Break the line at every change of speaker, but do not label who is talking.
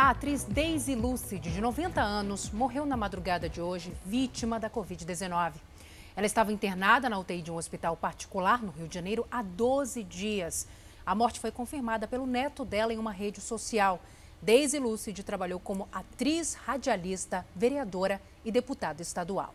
A atriz Daisy Lucid, de 90 anos, morreu na madrugada de hoje, vítima da Covid-19. Ela estava internada na UTI de um hospital particular no Rio de Janeiro há 12 dias. A morte foi confirmada pelo neto dela em uma rede social. Daisy Lucid trabalhou como atriz, radialista, vereadora e deputada estadual.